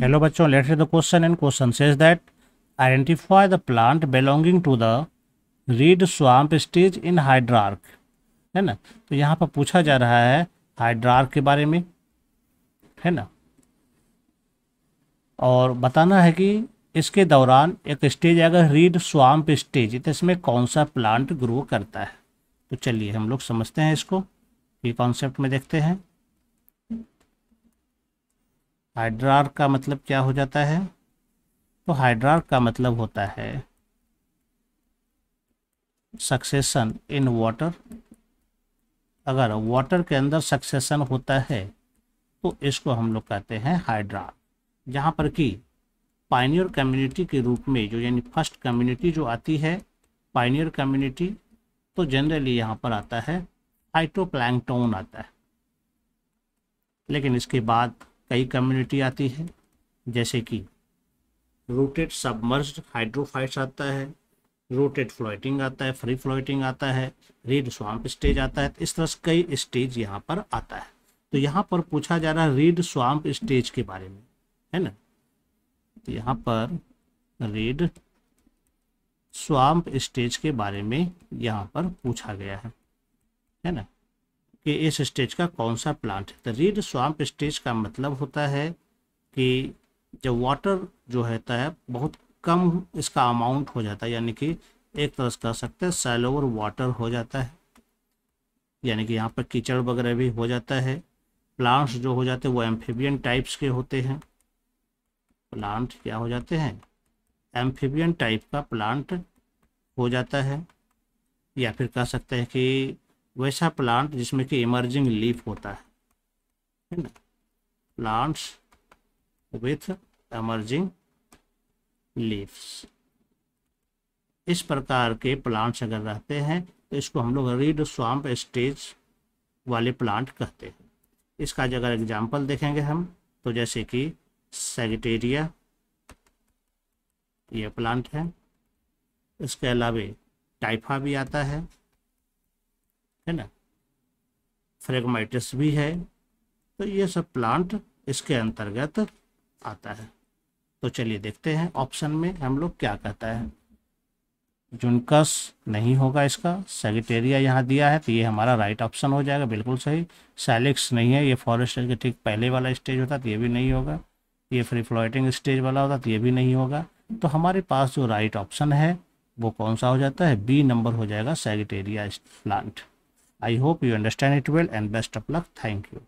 Hello बच्चों let's the question and question says that identify the plant belonging to the reed swamp stage in hydrarch है ना तो यहाँ पर पूछा जा रहा है हाइड्रार्क के बारे में है ना और बताना है कि इसके दौरान एक स्टेज आएगा रीड स्वाम्प स्टेज तो इसमें कौन सा प्लांट ग्रो करता है तो चलिए हम लोग समझते हैं इसको ये कॉन्सेप्ट में देखते हैं हाइड्रार का मतलब क्या हो जाता है तो हाइड्रार का मतलब होता है सक्सेशन इन वाटर अगर वाटर के अंदर सक्सेशन होता है तो इसको हम लोग कहते हैं हाइड्रार जहाँ पर कि पाइनियर कम्युनिटी के रूप में जो यानी फर्स्ट कम्युनिटी जो आती है पाइनियर कम्युनिटी तो जनरली यहाँ पर आता है हाइटोप्लैंकटोन आता है लेकिन इसके बाद कई कम्युनिटी आती है जैसे कि रूटेड सबमर्ज हाइड्रोफाइट्स आता है रोटेड फ्लोइटिंग आता है फ्री फ्लोइटिंग आता है रीड स्वाम्प स्टेज आता है तो इस तरह से कई स्टेज यहाँ पर आता है तो यहाँ पर पूछा जा रहा है रीड स्वाम्प स्टेज के बारे में है ना तो यहाँ पर रीड स्वाम्प स्टेज के बारे में यहाँ पर पूछा गया है है ना कि इस स्टेज का कौन सा प्लांट है तो रीड स्वाम्प स्टेज का मतलब होता है कि जब वाटर जो रहता है बहुत कम इसका अमाउंट हो जाता है यानी कि एक तरह से कह सकते हैं सैलोवर वाटर हो जाता है यानी कि यहाँ पर कीचड़ वगैरह भी हो जाता है प्लांट्स जो हो जाते हैं वो एम्फीबियन टाइप्स के होते हैं प्लांट क्या हो जाते हैं एम्फीबियन टाइप का प्लांट हो जाता है या फिर कह सकते हैं कि वैसा प्लांट जिसमें कि इमर्जिंग लीफ होता है है ना प्लांट्स विथ एमर्जिंग लीव्स इस प्रकार के प्लांट्स अगर रहते हैं तो इसको हम लोग रीड स्वाम्प स्टेज वाले प्लांट कहते हैं इसका अगर एग्जाम्पल देखेंगे हम तो जैसे कि सेगटेरिया ये प्लांट है इसके अलावा टाइफा भी आता है है ना फ्रेगमाइटिस भी है तो ये सब प्लांट इसके अंतर्गत आता है तो चलिए देखते हैं ऑप्शन में हम लोग क्या कहता है जुनकस नहीं होगा इसका सेगिटेरिया यहाँ दिया है तो ये हमारा राइट ऑप्शन हो जाएगा बिल्कुल सही सैलिक्स नहीं है ये फॉरेस्ट के ठीक पहले वाला स्टेज होता तो ये भी नहीं होगा ये फ्री फ्लोटिंग स्टेज वाला होता तो ये भी नहीं होगा तो हमारे पास जो राइट ऑप्शन है वो कौन सा हो जाता है बी नंबर हो जाएगा sagittaria plant I hope you understand it well and best of luck. Thank you.